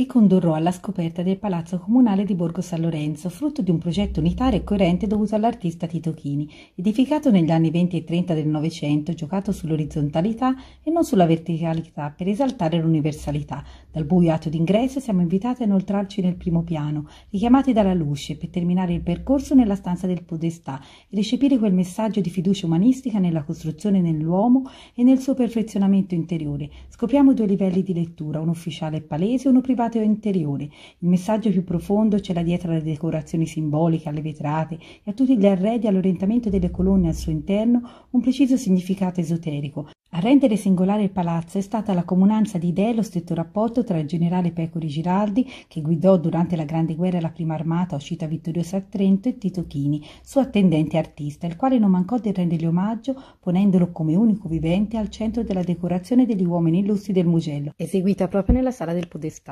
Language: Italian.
li condurrò alla scoperta del Palazzo Comunale di Borgo San Lorenzo, frutto di un progetto unitario e coerente dovuto all'artista Tito Chini, edificato negli anni 20 e 30 del Novecento, giocato sull'orizzontalità e non sulla verticalità per esaltare l'universalità. Dal buio atto d'ingresso siamo invitati a inoltrarci nel primo piano, richiamati dalla luce, per terminare il percorso nella stanza del podestà e recepire quel messaggio di fiducia umanistica nella costruzione nell'uomo e nel suo perfezionamento interiore. Scopriamo due livelli di lettura, un ufficiale e palese e uno privato delicate o interiori. Il messaggio più profondo ce l'ha dietro alle decorazioni simboliche, alle vetrate e a tutti gli arredi, all'orientamento delle colonne al suo interno, un preciso significato esoterico. A rendere singolare il palazzo è stata la comunanza di idee e lo stretto rapporto tra il generale Pecori Giraldi, che guidò durante la Grande Guerra la prima armata uscita vittoriosa a Trento, e Tito Chini, suo attendente artista, il quale non mancò di rendergli omaggio ponendolo come unico vivente al centro della decorazione degli uomini illustri del Mugello, eseguita proprio nella sala del Podestà.